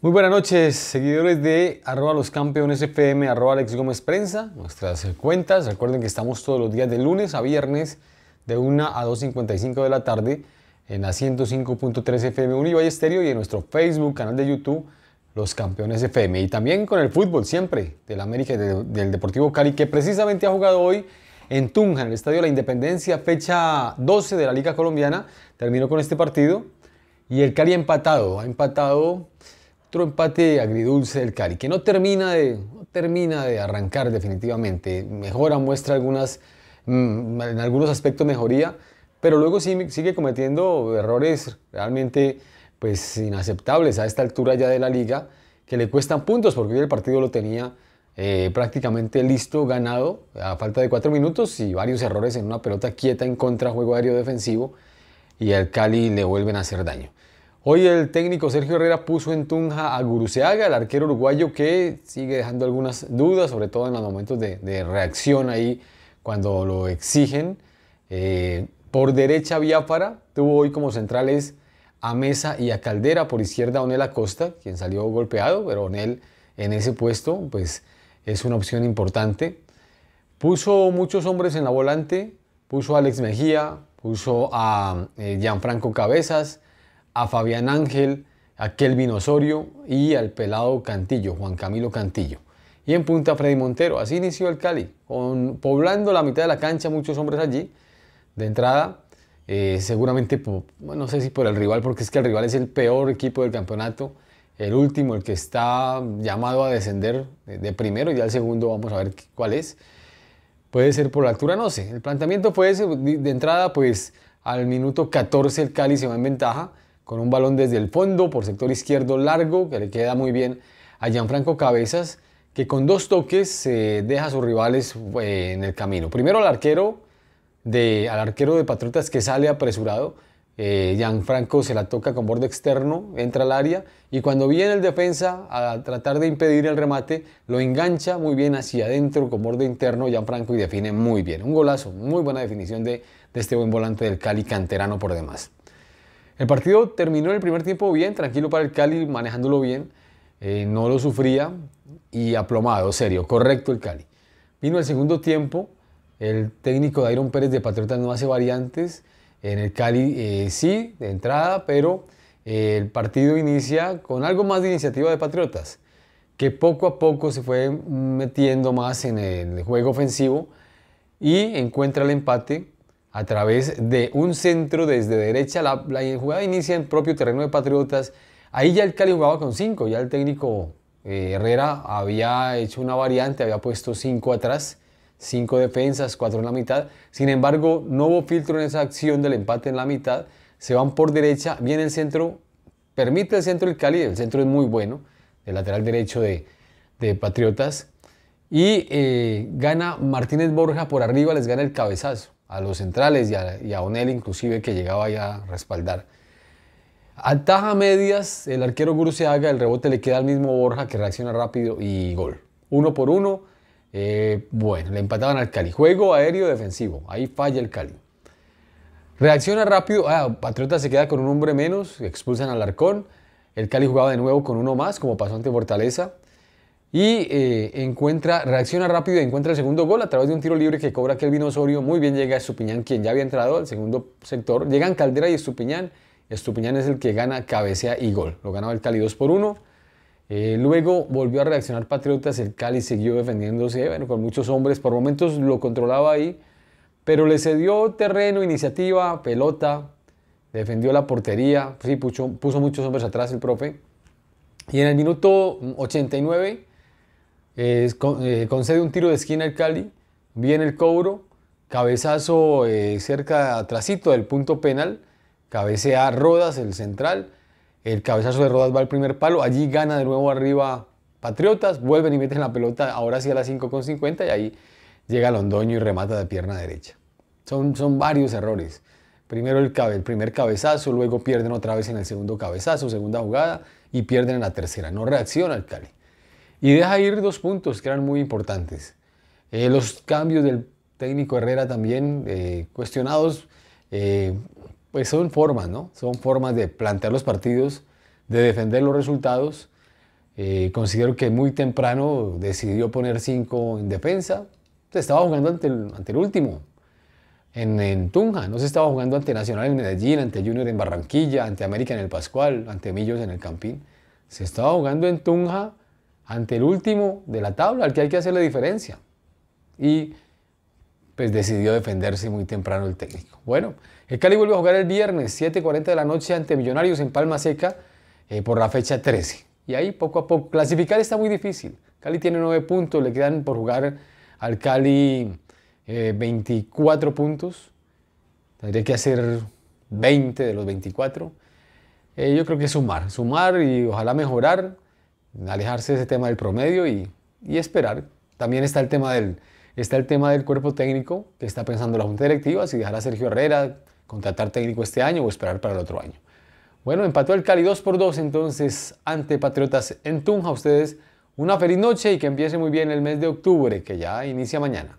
Muy buenas noches, seguidores de arroba los campeones FM, arroba Alex Gómez Prensa, nuestras cuentas. Recuerden que estamos todos los días de lunes a viernes de 1 a 2.55 de la tarde en la 105.3 FM Univalle Estéreo y en nuestro Facebook, canal de YouTube, Los Campeones FM. Y también con el fútbol siempre del América y del Deportivo Cali, que precisamente ha jugado hoy en Tunja, en el Estadio de La Independencia, fecha 12 de la Liga Colombiana. Terminó con este partido y el Cali ha empatado, ha empatado otro empate agridulce del Cali, que no termina de, termina de arrancar definitivamente. Mejora, muestra algunas, mm, en algunos aspectos mejoría, pero luego sigue cometiendo errores realmente pues, inaceptables a esta altura ya de la liga, que le cuestan puntos, porque hoy el partido lo tenía eh, prácticamente listo, ganado, a falta de cuatro minutos y varios errores en una pelota quieta en contra, juego aéreo defensivo, y al Cali le vuelven a hacer daño. Hoy el técnico Sergio Herrera puso en tunja a Guruseaga, el arquero uruguayo que sigue dejando algunas dudas, sobre todo en los momentos de, reacción ahí cuando lo exigen. Eh, por derecha Viápara tuvo hoy como centrales a Mesa y a Caldera, por izquierda Onel Acosta, quien salió golpeado, pero Onel en ese puesto pues es una opción importante. Puso muchos hombres en la volante, puso a Alex Mejía, puso a eh, Gianfranco Cabezas, a Fabián Ángel, a Kelvin Osorio y al pelado Cantillo, Juan Camilo Cantillo. Y en punta Freddy Montero. Así inició el Cali, con, poblando la mitad de la cancha, muchos hombres allí. De entrada, eh, seguramente, no sé si por el rival, porque es que el rival es el peor equipo del campeonato, el último, el que está llamado a descender de primero, y el segundo vamos a ver cuál es. Puede ser por la altura, no sé. El planteamiento fue ese, de entrada, pues al minuto 14 el Cali se va en ventaja, con un balón desde el fondo por sector izquierdo largo que le queda muy bien a Gianfranco Cabezas, que con dos toques eh, deja a sus rivales eh, en el camino. Primero al arquero de, al arquero de Patriotas que sale apresurado. Eh, Gianfranco se la toca con borde externo, entra al área y cuando viene el defensa a tratar de impedir el remate, lo engancha muy bien hacia adentro con borde interno Gianfranco y define muy bien. Un golazo, muy buena definición de, de este buen volante del Cali canterano por demás. El partido terminó en el primer tiempo bien, tranquilo para el Cali, manejándolo bien. Eh, no lo sufría y aplomado, serio, correcto el Cali. Vino el segundo tiempo, el técnico Dairon Pérez de Patriotas no hace variantes. En el Cali eh, sí, de entrada, pero eh, el partido inicia con algo más de iniciativa de Patriotas, que poco a poco se fue metiendo más en el juego ofensivo y encuentra el empate a través de un centro desde derecha. La, jugada inicia en propio terreno de Patriotas. Ahí ya el Cali jugaba con 5, ya el técnico eh, Herrera había hecho una variante, había puesto cinco atrás, cinco defensas, cuatro en la mitad. Sin embargo, no hubo filtro en esa acción del empate en la mitad. Se van por derecha, viene el centro, permite el centro el Cali, el centro es muy bueno, el lateral derecho de, Patriotas. Y eh, gana Martínez Borja por arriba, les gana el cabezazo a los centrales y a, Onel inclusive que llegaba ya a respaldar. a medias, el arquero se haga el rebote le queda al mismo Borja que reacciona rápido y gol. Uno por uno, eh, bueno, le empataban al Cali. Juego aéreo defensivo, ahí falla el Cali. Reacciona rápido, ah, Patriota se queda con un hombre menos, expulsan al Arcón. El Cali jugaba de nuevo con uno más, como pasó ante Fortaleza y eh, encuentra, reacciona rápido y encuentra el segundo gol a través de un tiro libre que cobra Kelvin Osorio. Muy bien llega Estupiñán, quien ya había entrado al segundo sector. Llegan Caldera y Estupiñán. Estupiñán es el que gana cabecea y gol. Lo ganaba el Cali 2 por 1. Eh, luego volvió a reaccionar Patriotas. El Cali siguió defendiéndose con muchos hombres. Por momentos lo controlaba ahí, pero le cedió terreno, iniciativa, pelota. Defendió la portería. Sí, puso muchos hombres atrás el profe. Y en el minuto 89 eh, concede un tiro de esquina al Cali, viene el cobro, cabezazo eh, cerca, atrasito del punto penal, cabecea Rodas, el central, el cabezazo de Rodas va al primer palo, allí gana de nuevo arriba Patriotas, vuelven y meten la pelota ahora sí a las 5.50 y ahí llega Londoño y remata de pierna derecha. Son, son varios errores. Primero el, cabe, el primer cabezazo, luego pierden otra vez en el segundo cabezazo, segunda jugada y pierden en la tercera. No reacciona el Cali. Y deja ir dos puntos que eran muy importantes. Eh, los cambios del técnico Herrera también eh, cuestionados, eh, pues son formas, ¿no? Son formas de plantear los partidos, de defender los resultados. considero que muy temprano decidió poner cinco en defensa. Se estaba jugando ante el, ante el último, en, en, Tunja, no se estaba jugando ante Nacional en Medellín, ante Junior en Barranquilla, ante América en el Pascual, ante Millos en el Campín. Se estaba jugando en Tunja ante el último de la tabla, al que hay que la diferencia. Y pues decidió defenderse muy temprano el técnico. Bueno, el Cali vuelve a jugar el viernes 7.40 de la noche ante Millonarios en Palma Seca eh, por la fecha 13. Y ahí poco a poco, clasificar está muy difícil. Cali tiene 9 puntos, le quedan por jugar al Cali 24 eh, puntos. Tendría que hacer 20 de los 24. Eh, yo creo que sumar, sumar y ojalá mejorar alejarse de ese tema del promedio y, esperar. También está el, tema del, está el tema del cuerpo técnico que está pensando la Junta Directiva, si dejar a Sergio Herrera, contratar técnico este año o esperar para el otro año. Bueno, empató el Cali 2 por 2 entonces ante Patriotas en Tunja. Ustedes una feliz noche y que empiece muy bien el mes de octubre, que ya inicia mañana.